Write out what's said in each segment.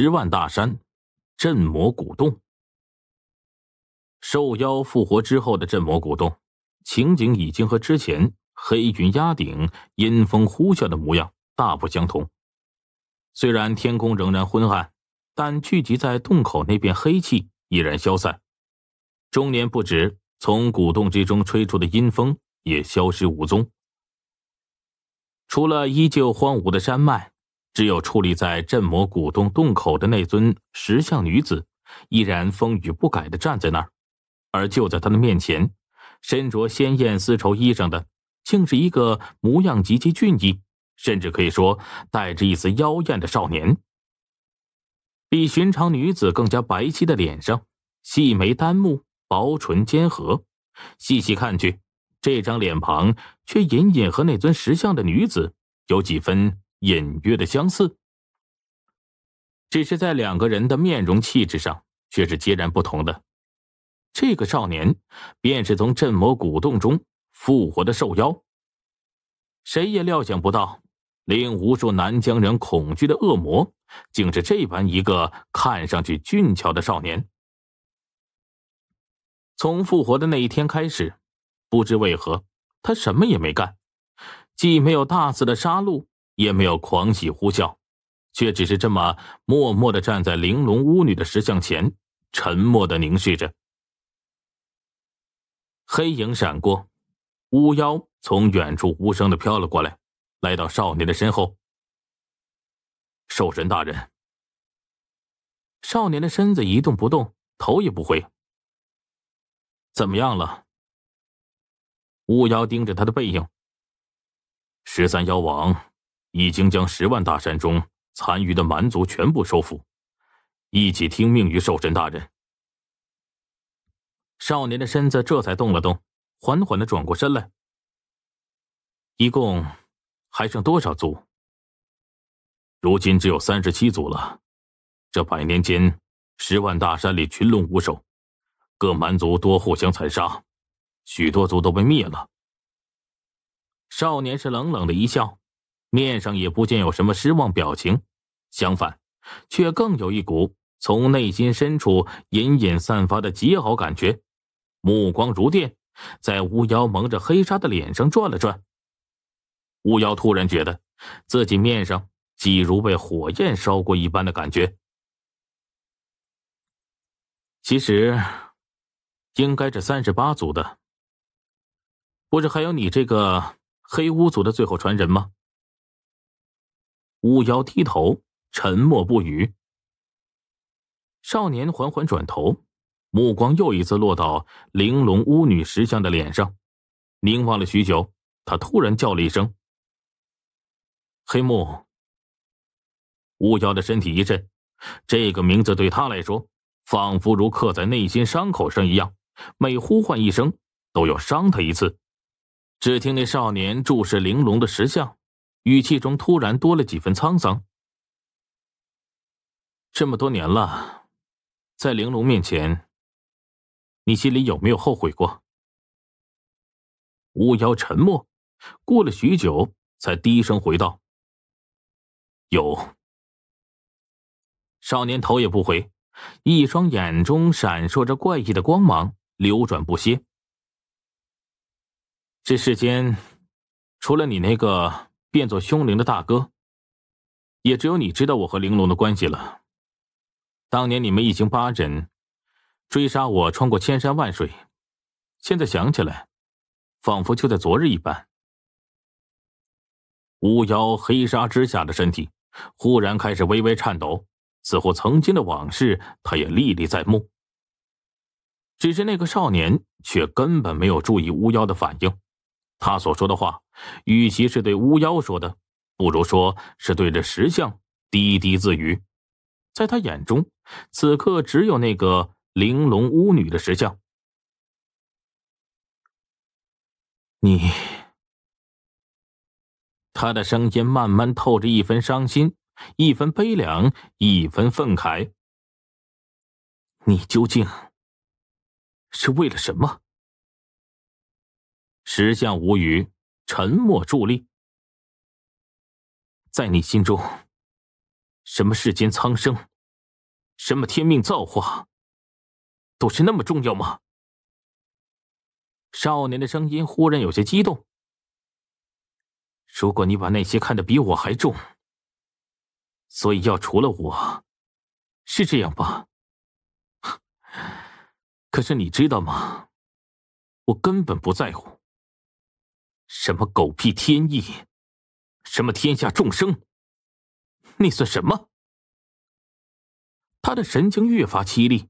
十万大山，镇魔古洞。受妖复活之后的镇魔古洞，情景已经和之前黑云压顶、阴风呼啸的模样大不相同。虽然天空仍然昏暗，但聚集在洞口那片黑气已然消散。终年不止从古洞之中吹出的阴风也消失无踪。除了依旧荒芜的山脉。只有矗立在镇魔古洞洞口的那尊石像女子，依然风雨不改的站在那儿。而就在她的面前，身着鲜艳丝绸衣裳的，竟是一个模样极其俊逸，甚至可以说带着一丝妖艳的少年。比寻常女子更加白皙的脸上，细眉丹目，薄唇尖颌。细细看去，这张脸庞却隐隐和那尊石像的女子有几分。隐约的相似，只是在两个人的面容气质上却是截然不同的。这个少年便是从镇魔古洞中复活的兽妖。谁也料想不到，令无数南疆人恐惧的恶魔，竟是这般一个看上去俊俏的少年。从复活的那一天开始，不知为何，他什么也没干，既没有大肆的杀戮。也没有狂喜呼啸，却只是这么默默的站在玲珑巫女的石像前，沉默的凝视着。黑影闪过，巫妖从远处无声的飘了过来，来到少年的身后。兽神大人，少年的身子一动不动，头也不回。怎么样了？巫妖盯着他的背影。十三妖王。已经将十万大山中残余的蛮族全部收服，一起听命于兽神大人。少年的身子这才动了动，缓缓的转过身来。一共还剩多少族？如今只有三十七族了。这百年间，十万大山里群龙无首，各蛮族多互相残杀，许多族都被灭了。少年是冷冷的一笑。面上也不见有什么失望表情，相反，却更有一股从内心深处隐隐散发的极好感觉。目光如电，在巫妖蒙着黑纱的脸上转了转。巫妖突然觉得，自己面上既如被火焰烧过一般的感觉。其实，应该是三十八族的，不是还有你这个黑巫族的最后传人吗？巫妖低头，沉默不语。少年缓缓转头，目光又一次落到玲珑巫女石像的脸上，凝望了许久。他突然叫了一声：“黑木！”巫妖的身体一震，这个名字对他来说，仿佛如刻在内心伤口上一样，每呼唤一声，都要伤他一次。只听那少年注视玲珑的石像。语气中突然多了几分沧桑。这么多年了，在玲珑面前，你心里有没有后悔过？巫妖沉默，过了许久，才低声回道：“有。”少年头也不回，一双眼中闪烁着怪异的光芒，流转不歇。这世间，除了你那个……变作凶灵的大哥，也只有你知道我和玲珑的关系了。当年你们一行八人追杀我，穿过千山万水，现在想起来，仿佛就在昨日一般。巫妖黑纱之下的身体忽然开始微微颤抖，似乎曾经的往事他也历历在目。只是那个少年却根本没有注意巫妖的反应。他所说的话，与其是对巫妖说的，不如说是对着石像滴滴自语。在他眼中，此刻只有那个玲珑巫女的石像。你，他的声音慢慢透着一分伤心，一分悲凉，一分愤慨。你究竟是为了什么？石像无语，沉默伫立。在你心中，什么世间苍生，什么天命造化，都是那么重要吗？少年的声音忽然有些激动。如果你把那些看得比我还重，所以要除了我，是这样吧？可是你知道吗？我根本不在乎。什么狗屁天意，什么天下众生，那算什么？他的神情越发凄厉。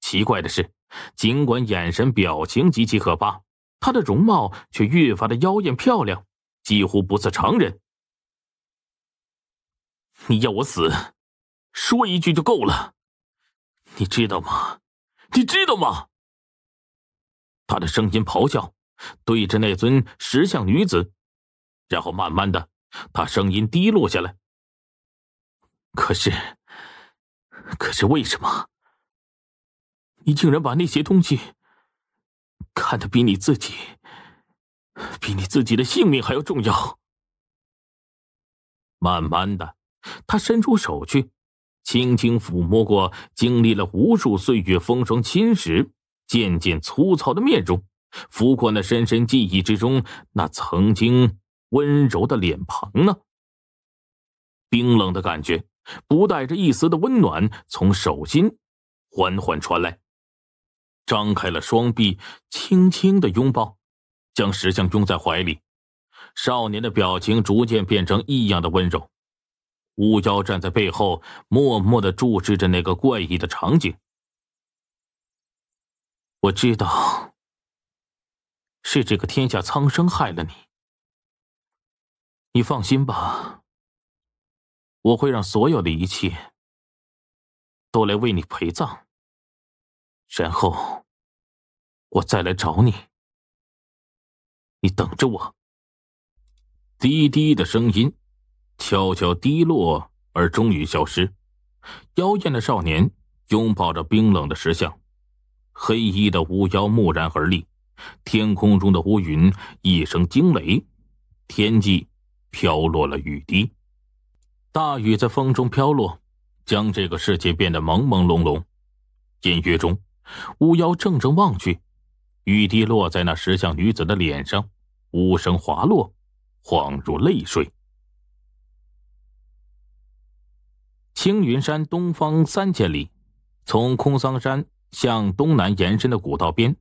奇怪的是，尽管眼神表情极其可怕，他的容貌却越发的妖艳漂亮，几乎不似常人。你要我死，说一句就够了，你知道吗？你知道吗？他的声音咆哮。对着那尊石像女子，然后慢慢的，他声音低落下来。可是，可是为什么？你竟然把那些东西看得比你自己、比你自己的性命还要重要？慢慢的，他伸出手去，轻轻抚摸过经历了无数岁月风霜侵蚀、渐渐粗糙的面容。拂过那深深记忆之中那曾经温柔的脸庞呢？冰冷的感觉，不带着一丝的温暖，从手心缓缓传来。张开了双臂，轻轻的拥抱，将石像拥在怀里。少年的表情逐渐变成异样的温柔。巫妖站在背后，默默的注视着那个怪异的场景。我知道。是这个天下苍生害了你，你放心吧，我会让所有的一切都来为你陪葬，然后我再来找你，你等着我。滴滴的声音悄悄滴落，而终于消失。妖艳的少年拥抱着冰冷的石像，黑衣的巫妖木然而立。天空中的乌云，一声惊雷，天际飘落了雨滴，大雨在风中飘落，将这个世界变得朦朦胧胧。隐约中，巫妖怔怔望去，雨滴落在那石像女子的脸上，无声滑落，恍如泪水。青云山东方三千里，从空桑山向东南延伸的古道边。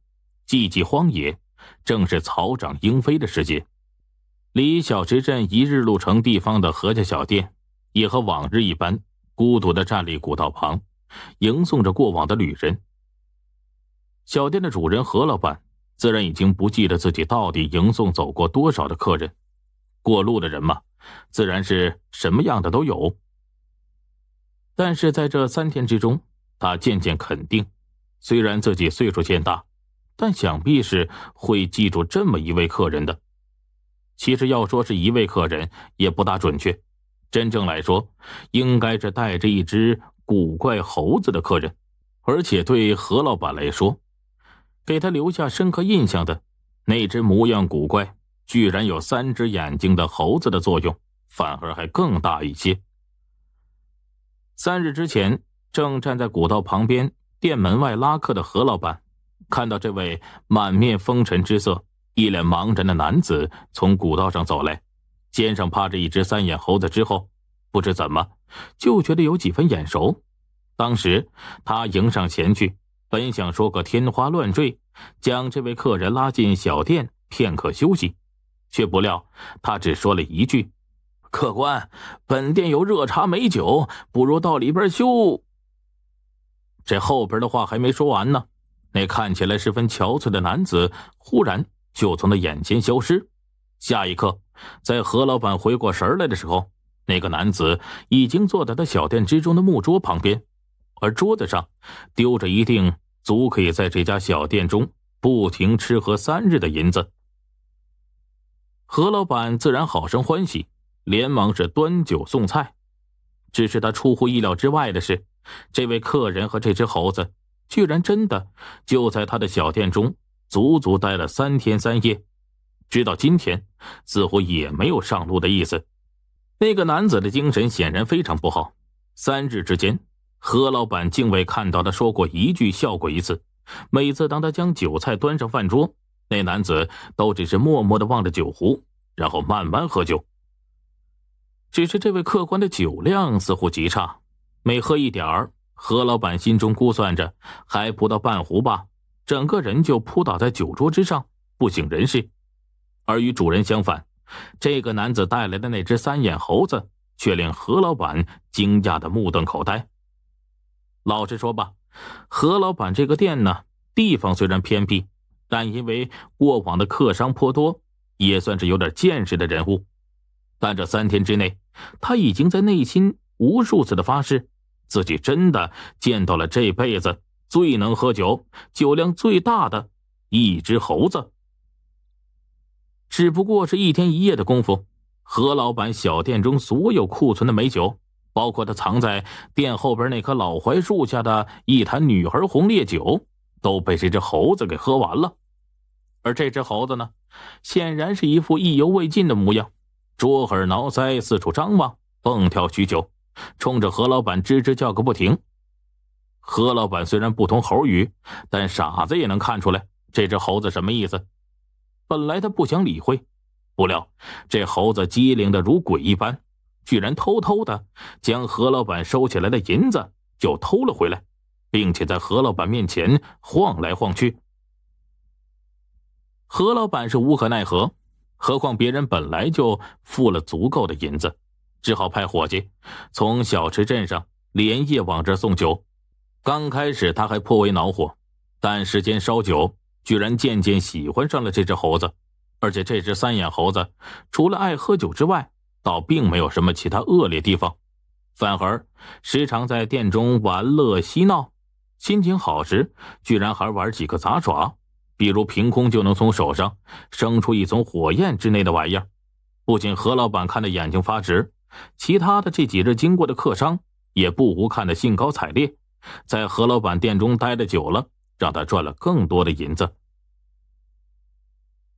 寂寂荒野，正是草长莺飞的时节。离小石镇一日路程地方的何家小店，也和往日一般，孤独的站立古道旁，迎送着过往的旅人。小店的主人何老板，自然已经不记得自己到底迎送走过多少的客人。过路的人嘛，自然是什么样的都有。但是在这三天之中，他渐渐肯定，虽然自己岁数渐大。但想必是会记住这么一位客人的。其实要说是一位客人，也不大准确。真正来说，应该是带着一只古怪猴子的客人。而且对何老板来说，给他留下深刻印象的那只模样古怪、居然有三只眼睛的猴子的作用，反而还更大一些。三日之前，正站在古道旁边店门外拉客的何老板。看到这位满面风尘之色、一脸茫然的男子从古道上走来，肩上趴着一只三眼猴子之后，不知怎么，就觉得有几分眼熟。当时他迎上前去，本想说个天花乱坠，将这位客人拉进小店片刻休息，却不料他只说了一句：“客官，本店有热茶美酒，不如到里边休。”这后边的话还没说完呢。那看起来十分憔悴的男子，忽然就从他眼前消失。下一刻，在何老板回过神来的时候，那个男子已经坐在他小店之中的木桌旁边，而桌子上丢着一定足可以在这家小店中不停吃喝三日的银子。何老板自然好生欢喜，连忙是端酒送菜。只是他出乎意料之外的是，这位客人和这只猴子。居然真的就在他的小店中足足待了三天三夜，直到今天，似乎也没有上路的意思。那个男子的精神显然非常不好。三日之间，何老板竟未看到他说过一句，笑过一次。每次当他将酒菜端上饭桌，那男子都只是默默的望着酒壶，然后慢慢喝酒。只是这位客官的酒量似乎极差，每喝一点儿。何老板心中估算着，还不到半壶吧，整个人就扑倒在酒桌之上，不省人事。而与主人相反，这个男子带来的那只三眼猴子，却令何老板惊讶的目瞪口呆。老实说吧，何老板这个店呢，地方虽然偏僻，但因为过往的客商颇多，也算是有点见识的人物。但这三天之内，他已经在内心无数次的发誓。自己真的见到了这辈子最能喝酒、酒量最大的一只猴子。只不过是一天一夜的功夫，何老板小店中所有库存的美酒，包括他藏在店后边那棵老槐树下的一坛女儿红烈酒，都被这只猴子给喝完了。而这只猴子呢，显然是一副意犹未尽的模样，捉耳挠腮，四处张望，蹦跳许久。冲着何老板吱吱叫个不停。何老板虽然不通猴语，但傻子也能看出来这只猴子什么意思。本来他不想理会，不料这猴子机灵的如鬼一般，居然偷偷的将何老板收起来的银子就偷了回来，并且在何老板面前晃来晃去。何老板是无可奈何，何况别人本来就付了足够的银子。只好派伙计从小池镇上连夜往这送酒。刚开始他还颇为恼火，但时间稍久，居然渐渐喜欢上了这只猴子。而且这只三眼猴子，除了爱喝酒之外，倒并没有什么其他恶劣地方。反而时常在店中玩乐嬉闹，心情好时，居然还玩几个杂耍，比如凭空就能从手上生出一丛火焰之类的玩意儿。不仅何老板看的眼睛发直。其他的这几日经过的客商，也不无看得兴高采烈，在何老板店中待的久了，让他赚了更多的银子。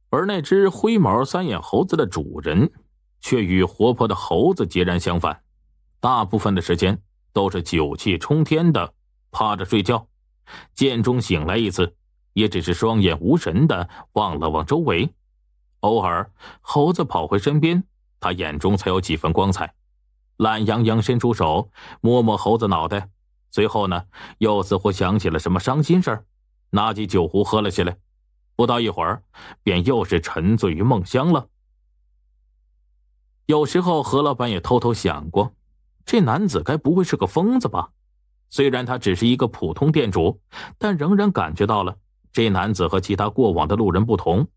而那只灰毛三眼猴子的主人，却与活泼的猴子截然相反，大部分的时间都是酒气冲天的趴着睡觉，间中醒来一次，也只是双眼无神的望了望周围，偶尔猴子跑回身边。他眼中才有几分光彩，懒洋洋伸出手摸摸猴子脑袋，随后呢，又似乎想起了什么伤心事儿，拿起酒壶喝了起来。不到一会儿，便又是沉醉于梦乡了。有时候何老板也偷偷想过，这男子该不会是个疯子吧？虽然他只是一个普通店主，但仍然感觉到了这男子和其他过往的路人不同。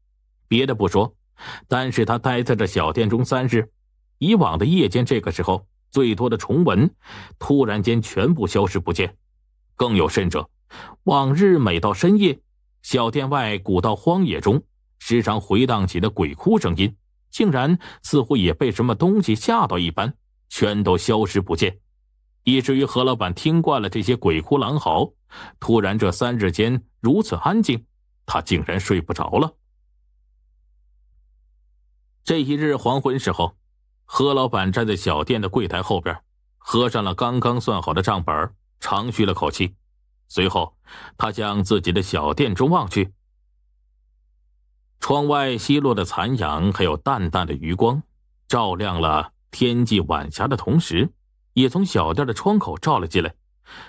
别的不说。但是他待在这小店中三日，以往的夜间这个时候最多的虫蚊，突然间全部消失不见。更有甚者，往日每到深夜，小店外古道荒野中时常回荡起的鬼哭声音，竟然似乎也被什么东西吓到一般，全都消失不见。以至于何老板听惯了这些鬼哭狼嚎，突然这三日间如此安静，他竟然睡不着了。这一日黄昏时候，何老板站在小店的柜台后边，合上了刚刚算好的账本，长吁了口气。随后，他向自己的小店中望去。窗外西落的残阳，还有淡淡的余光，照亮了天际晚霞的同时，也从小店的窗口照了进来，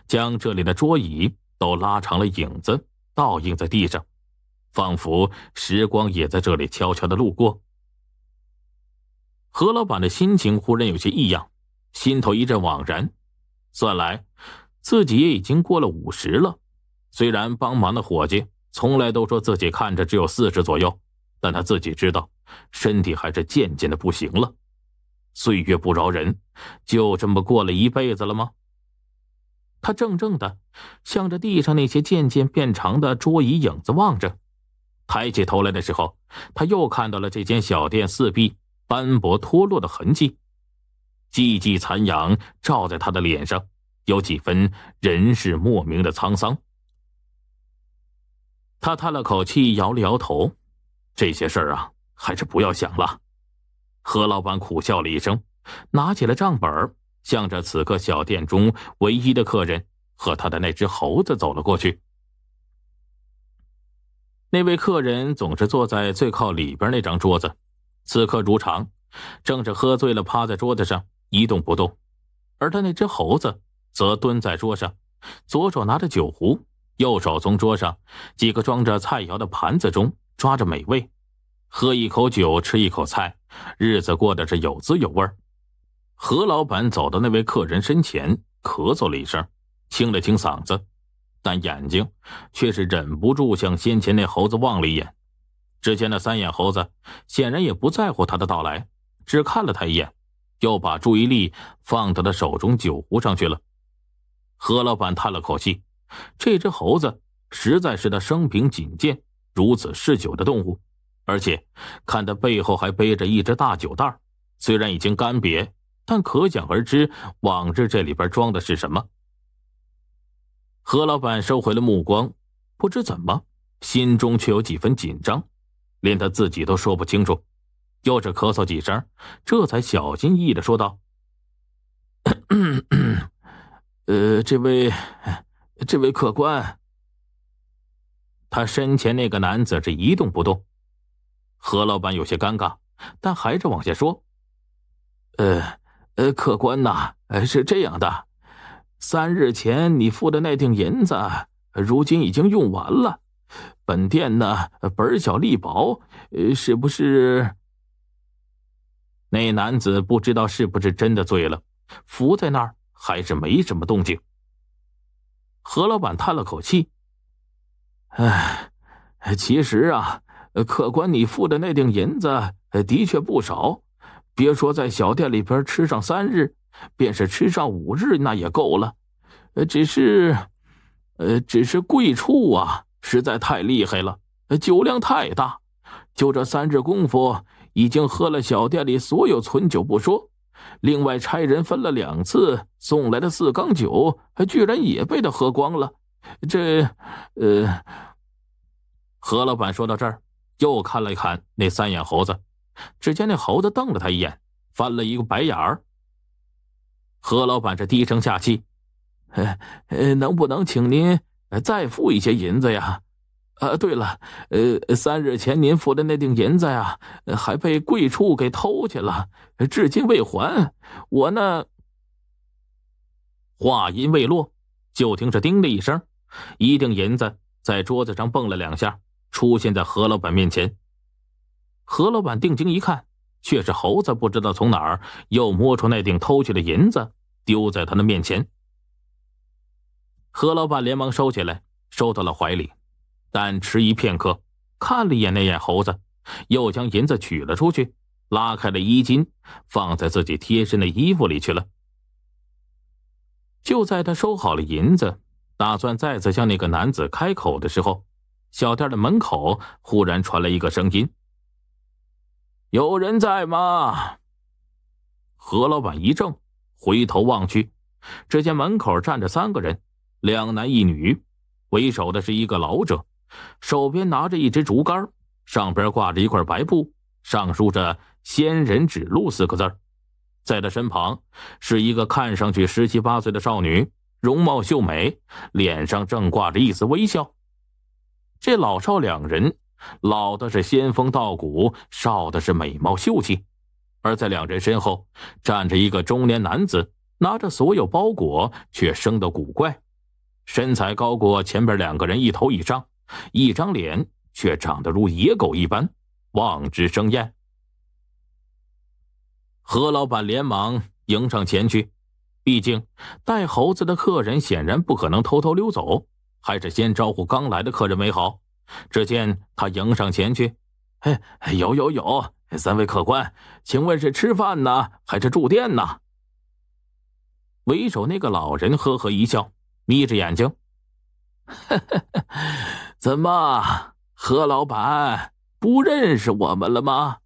将这里的桌椅都拉长了影子，倒映在地上，仿佛时光也在这里悄悄的路过。何老板的心情忽然有些异样，心头一阵惘然。算来，自己也已经过了五十了。虽然帮忙的伙计从来都说自己看着只有四十左右，但他自己知道，身体还是渐渐的不行了。岁月不饶人，就这么过了一辈子了吗？他怔怔的，向着地上那些渐渐变长的桌椅影子望着。抬起头来的时候，他又看到了这间小店四壁。斑驳脱落的痕迹，寂寂残阳照在他的脸上，有几分人世莫名的沧桑。他叹了口气，摇了摇头：“这些事儿啊，还是不要想了。”何老板苦笑了一声，拿起了账本，向着此刻小店中唯一的客人和他的那只猴子走了过去。那位客人总是坐在最靠里边那张桌子。此刻如常，正是喝醉了，趴在桌子上一动不动，而他那只猴子则蹲在桌上，左手拿着酒壶，右手从桌上几个装着菜肴的盘子中抓着美味，喝一口酒，吃一口菜，日子过得是有滋有味。何老板走到那位客人身前，咳嗽了一声，清了清嗓子，但眼睛却是忍不住向先前那猴子望了一眼。只见那三眼猴子，显然也不在乎他的到来，只看了他一眼，又把注意力放到他手中酒壶上去了。何老板叹了口气，这只猴子实在是他生平仅见如此嗜酒的动物，而且看他背后还背着一只大酒袋虽然已经干瘪，但可想而知往日这里边装的是什么。何老板收回了目光，不知怎么，心中却有几分紧张。连他自己都说不清楚，又是咳嗽几声，这才小心翼翼的说道：“呃，这位，这位客官。”他身前那个男子是一动不动，何老板有些尴尬，但还是往下说：“呃，呃，客官呐，是这样的，三日前你付的那锭银子，如今已经用完了。”本店呢，本小利薄，是不是？那男子不知道是不是真的醉了，伏在那儿还是没什么动静。何老板叹了口气：“哎，其实啊，客官你付的那锭银子的确不少，别说在小店里边吃上三日，便是吃上五日那也够了。只是，呃，只是贵处啊。”实在太厉害了，酒量太大，就这三日功夫，已经喝了小店里所有存酒不说，另外差人分了两次送来的四缸酒，居然也被他喝光了。这，呃，何老板说到这儿，又看了看那三眼猴子，只见那猴子瞪了他一眼，翻了一个白眼儿。何老板这低声下气，呃，能不能请您？再付一些银子呀，啊，对了，呃，三日前您付的那锭银子呀，还被贵处给偷去了，至今未还。我呢，话音未落，就听着“叮”的一声，一锭银子在桌子上蹦了两下，出现在何老板面前。何老板定睛一看，却是猴子不知道从哪儿又摸出那锭偷去的银子，丢在他的面前。何老板连忙收起来，收到了怀里，但迟疑片刻，看了一眼那眼猴子，又将银子取了出去，拉开了衣襟，放在自己贴身的衣服里去了。就在他收好了银子，打算再次向那个男子开口的时候，小店的门口忽然传来一个声音：“有人在吗？”何老板一怔，回头望去，只见门口站着三个人。两男一女，为首的是一个老者，手边拿着一支竹竿，上边挂着一块白布，上书着“仙人指路”四个字。在他身旁是一个看上去十七八岁的少女，容貌秀美，脸上正挂着一丝微笑。这老少两人，老的是仙风道骨，少的是美貌秀气。而在两人身后站着一个中年男子，拿着所有包裹，却生得古怪。身材高过前边两个人一头以上，一张脸却长得如野狗一般，望之生厌。何老板连忙迎上前去，毕竟带猴子的客人显然不可能偷偷溜走，还是先招呼刚来的客人为好。只见他迎上前去：“嘿，有有有，三位客官，请问是吃饭呢，还是住店呢？”为首那个老人呵呵一笑。眯着眼睛，呵呵呵，怎么何老板不认识我们了吗？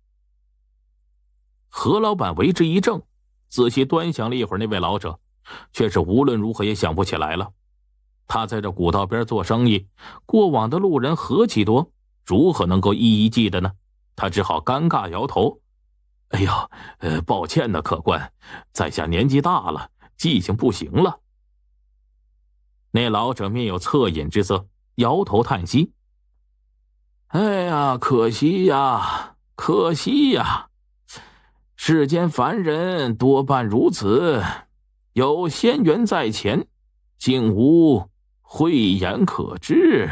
何老板为之一怔，仔细端详了一会儿那位老者，却是无论如何也想不起来了。他在这古道边做生意，过往的路人何其多，如何能够一一记得呢？他只好尴尬摇头：“哎呦，呃，抱歉呐，客官，在下年纪大了，记性不行了。”那老者面有恻隐之色，摇头叹息：“哎呀，可惜呀，可惜呀！世间凡人多半如此，有仙缘在前，竟无慧眼可知。”